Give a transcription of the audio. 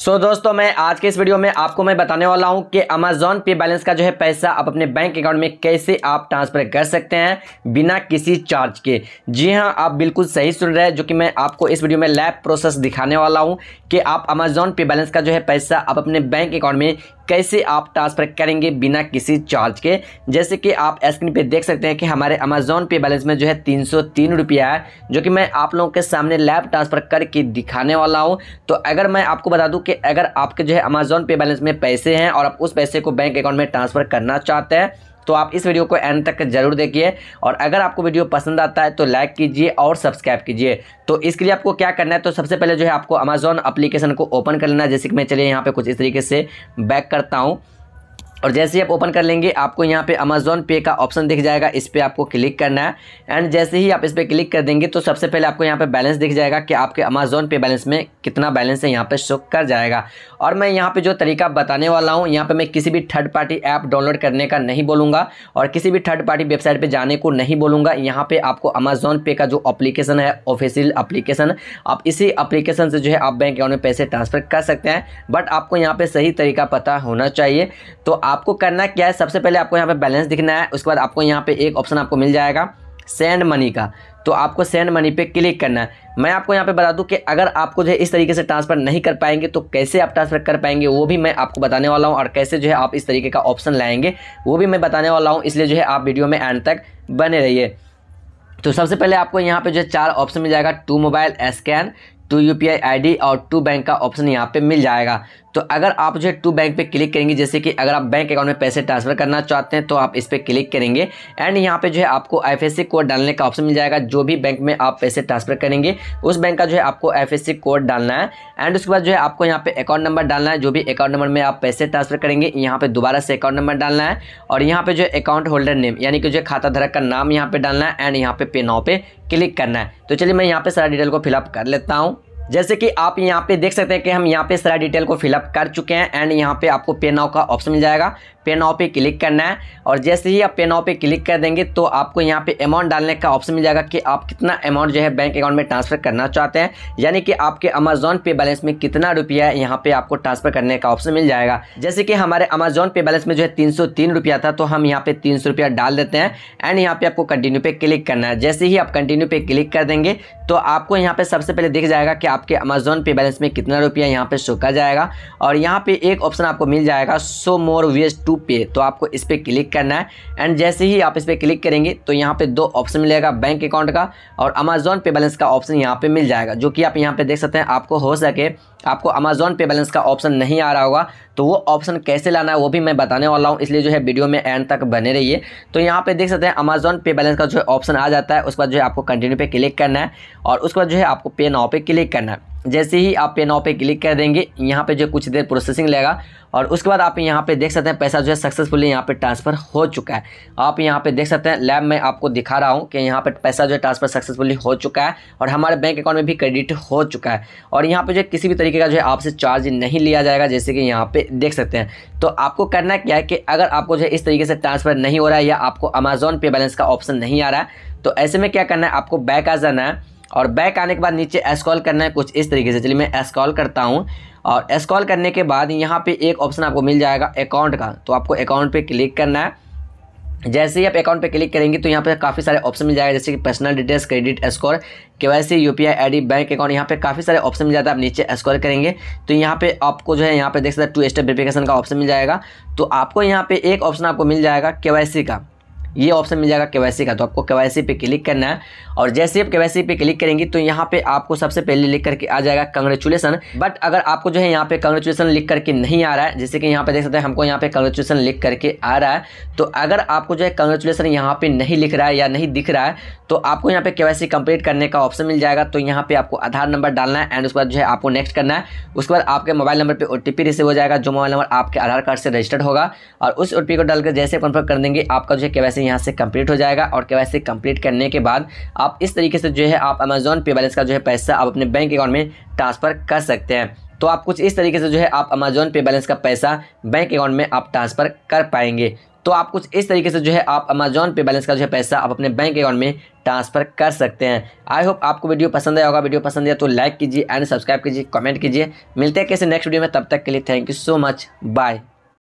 सो so, दोस्तों मैं आज के इस वीडियो में आपको मैं बताने वाला हूं कि अमेजोन पे बैलेंस का जो है पैसा आप अपने बैंक अकाउंट में कैसे आप ट्रांसफर कर सकते हैं बिना किसी चार्ज के जी हां आप बिल्कुल सही सुन रहे हैं जो कि मैं आपको इस वीडियो में लैब प्रोसेस दिखाने वाला हूं कि आप अमेजोन पे बैलेंस का जो है पैसा आप अपने बैंक अकाउंट में कैसे आप ट्रांसफ़र करेंगे बिना किसी चार्ज के जैसे कि आप स्क्रीन पे देख सकते हैं कि हमारे अमेजोन पे बैलेंस में जो है तीन सौ है जो कि मैं आप लोगों के सामने लैब ट्रांसफ़र करके दिखाने वाला हूँ तो अगर मैं आपको बता दूँ कि अगर आपके जो है अमेजोन पे बैलेंस में पैसे हैं और आप उस पैसे को बैंक अकाउंट में ट्रांसफ़र करना चाहते हैं तो आप इस वीडियो को एंड तक जरूर देखिए और अगर आपको वीडियो पसंद आता है तो लाइक कीजिए और सब्सक्राइब कीजिए तो इसके लिए आपको क्या करना है तो सबसे पहले जो है आपको अमेजोन अप्लीकेशन को ओपन कर लेना है जैसे कि मैं चलिए यहाँ पर कुछ इस तरीके से बैक करता हूँ और जैसे ही आप ओपन कर लेंगे आपको यहाँ पे अमेजोन पे का ऑप्शन दिख जाएगा इस पर आपको क्लिक करना है एंड जैसे ही आप इस पर क्लिक कर देंगे तो सबसे पहले आपको यहाँ पे बैलेंस दिख जाएगा कि आपके अमेजोन पे बैलेंस में कितना बैलेंस है यहाँ पे शो कर जाएगा और मैं यहाँ पे जो तरीका बताने वाला हूँ यहाँ पर मैं किसी भी थर्ड पार्टी ऐप डाउनलोड करने का नहीं बोलूँगा और किसी भी थर्ड पार्टी वेबसाइट पर जाने को नहीं बोलूँगा यहाँ पर आपको अमेजोन पे का जो अप्लीकेशन है ऑफिशियल अप्लीकेशन आप इसी अप्लीकेशन से जो है आप बैंक अकाउंट में पैसे ट्रांसफ़र कर सकते हैं बट आपको यहाँ पर सही तरीका पता होना चाहिए तो आपको करना क्या है सबसे पहले आपको यहाँ पे बैलेंस दिखना है उसके बाद आपको यहाँ पे एक ऑप्शन आपको मिल जाएगा सेंड मनी का तो आपको सेंड मनी पे क्लिक करना है मैं आपको यहाँ पे बता दूँ कि अगर आपको जो है इस तरीके से ट्रांसफ़र नहीं कर पाएंगे तो कैसे आप ट्रांसफ़र कर पाएंगे वो भी मैं आपको बताने वाला हूँ और कैसे जो है आप इस तरीके का ऑप्शन लाएंगे वो भी मैं बताने वाला हूँ इसलिए जो है आप वीडियो में एंड तक बने रहिए तो सबसे पहले आपको यहाँ पे जो है चार ऑप्शन मिल जाएगा to mobile scan to U P I I D और टू बैंक का ऑप्शन यहाँ पे मिल जाएगा तो अगर आप जो है टू बैंक पे क्लिक करेंगे जैसे कि अगर आप बैंक अकाउंट में पैसे ट्रांसफर करना चाहते हैं तो आप इस पर क्लिक करेंगे एंड यहाँ पे जो है आपको एफ कोड डालने का ऑप्शन मिल जाएगा जो भी बैंक में आप पैसे ट्रांसफर करेंगे उस बैंक का जो है आपको एफ कोड डालना है एंड उसके बाद जो है आपको यहाँ पे अकाउंट नंबर डालना है जो भी अकाउंट नंबर में आप पैसे ट्रांसफर करेंगे यहाँ पर दोबारा से अकाउंट नंबर डालना है और यहाँ पर जो है अकाउंट होल्डर नेम यानी कि जो खाता धारक का नाम यहाँ पर डालना है एंड यहाँ पे पे नाव पे क्लिक करना है तो चलिए मैं यहाँ पर सारा डिटेल को फिलअप कर लेता हूँ जैसे कि आप यहाँ पे देख सकते हैं कि हम यहाँ पे सारा डिटेल को फिलअप कर चुके हैं एंड यहाँ पे आपको पे नाउ का ऑप्शन मिल जाएगा पेन ऑफ पे क्लिक करना है और जैसे ही आप पेन ऑफ पे क्लिक कर देंगे तो आपको यहाँ पे अमाउंट डालने का ऑप्शन मिल जाएगा कि आप कितना अमाउंट जो है बैंक अकाउंट में ट्रांसफ़र करना चाहते हैं यानी कि आपके अमेजोन पे बैलेंस में कितना रुपया है यहाँ पे आपको ट्रांसफ़र करने का ऑप्शन मिल जाएगा जैसे कि हमारे अमेजोन पे बैलेंस में जो है तीन रुपया था तो हम यहाँ पे तीन रुपया डाल देते हैं एंड यहाँ पे आपको कंटिन्यू पे क्लिक करना है जैसे ही आप कंटिन्यू पे क्लिक कर देंगे तो आपको यहाँ पे सबसे पहले दिख जाएगा कि आपके अमेजोन पे बैलेंस में कितना रुपया यहाँ पे शो कर जाएगा और यहाँ पे एक ऑप्शन आपको मिल जाएगा सो मोर वेस्ट टू पे तो आपको इस पर क्लिक करना है एंड जैसे ही आप इस पर क्लिक करेंगे तो यहाँ पे दो ऑप्शन मिलेगा बैंक अकाउंट का और अमेजोन पे बैलेंस का ऑप्शन यहाँ पे मिल जाएगा जो कि आप यहाँ पे देख सकते हैं आपको हो सके आपको अमेजोन पे बैलेंस का ऑप्शन नहीं आ रहा होगा तो वो ऑप्शन कैसे लाना है वो भी मैं बताने वाला हूँ इसलिए जो है वीडियो में एंड तक बने रहिए तो यहाँ पे देख सकते हैं अमेजोन पे बैलेंस का जो है ऑप्शन आ जाता है उसके बाद जो है आपको कंटिन्यू पे क्लिक करना है और उसके बाद जो है आपको पे नाव पे क्लिक करना है जैसे ही आप पे नाव पे क्लिक कर देंगे यहाँ पे जो कुछ देर प्रोसेसिंग लेगा और उसके बाद आप यहाँ पे देख सकते हैं पैसा जो है सक्सेसफुली यहाँ पे ट्रांसफ़र हो चुका है आप यहाँ पे देख सकते हैं लैब में आपको दिखा रहा हूँ कि यहाँ पे पैसा जो है ट्रांसफ़र सक्सेसफुली हो चुका है और हमारे बैंक अकाउंट में भी क्रेडिट हो चुका है और यहाँ पर जो किसी भी तरीके का जो है आपसे चार्ज नहीं लिया जाएगा जैसे कि यहाँ पर देख सकते हैं तो आपको करना क्या है कि अगर आपको जो है इस तरीके से ट्रांसफ़र नहीं हो रहा है या आपको अमेजोन पे बैलेंस का ऑप्शन नहीं आ रहा है तो ऐसे में क्या करना है आपको बैक आ जाना है और बैक आने के बाद नीचे एस्कॉल करना है कुछ इस तरीके से चलिए मैं स्कॉल करता हूँ और एस्कॉल करने के बाद यहाँ पे एक ऑप्शन आपको मिल जाएगा अकाउंट का तो आपको अकाउंट पे क्लिक करना है जैसे ही आप अकाउंट पे क्लिक करेंगे तो यहाँ पे काफ़ी सारे ऑप्शन मिल जाएगा जैसे कि personal details credit score K Y C U P I I D bank account यहाँ पे काफ़ी सारे ऑप्शन मिल जाता है आप नीचे स्कोर करेंगे तो यहाँ पे आपको जो है यहाँ पे देख सकते हैं टू स्टेप वेरिफिकेशन का ऑप्शन मिल जाएगा तो आपको यहाँ पे एक ऑप्शन आपको मिल जाएगा के वाई सी का ये ऑप्शन मिल जाएगा केवाईसी का तो आपको केवाईसी पे क्लिक करना है और जैसे आप केवाईसी पे क्लिक करेंगे तो यहाँ पे आपको सबसे पहले लिख करके आ जाएगा कंग्रेचुलेसन बट अगर आपको जो है यहाँ पे कंग्रेचुलेसन लिख करके नहीं आ रहा है जैसे कि यहाँ पे देख सकते हैं हमको यहाँ पे कंग्रेचुलेसन लिख करके आ रहा है तो अगर आपको जो है कंग्रेचुलेसन यहाँ पे नहीं लिख रहा है या नहीं दिख रहा है तो आपको यहाँ पे केवाईसी कंप्लीट करने का ऑप्शन मिल जाएगा तो यहाँ पे आपको आधार नंबर डालना है एंड उसके बाद जो है आपको नेक्स्ट करना है उसके बाद आपके मोबाइल नंबर पर ओ रिसीव हो जाएगा जो मोबाइल नंबर आपके आधार कार्ड से रजिस्टर्ड होगा और उस ओटीपी को डालकर जैसे कन्फर्म कर देंगे आपका जो है केवाईसी से यहाँ से कंप्लीट हो जाएगा और के वैसे कंप्लीट करने के बाद आप इस तरीके से जो है आप अमेजोन पे बैलेंस का जो है पैसा आप अपने बैंक अकाउंट में ट्रांसफ़र कर सकते हैं तो आप कुछ इस तरीके से जो है आप अमेजोन पे बैलेंस का पैसा बैंक अकाउंट में आप ट्रांसफ़र कर पाएंगे तो आप कुछ इस तरीके से जो है आप अमेजोन पे बैलेंस का जो है पैसा आप अपने बैंक अकाउंट में ट्रांसफ़र कर सकते हैं आई होप आपको वीडियो पसंद आया होगा वीडियो पसंद आया तो लाइक कीजिए एंड सब्सक्राइब कीजिए कमेंट कीजिए मिलते हैं कैसे नेक्स्ट वीडियो में तब तक के लिए thank you so much bye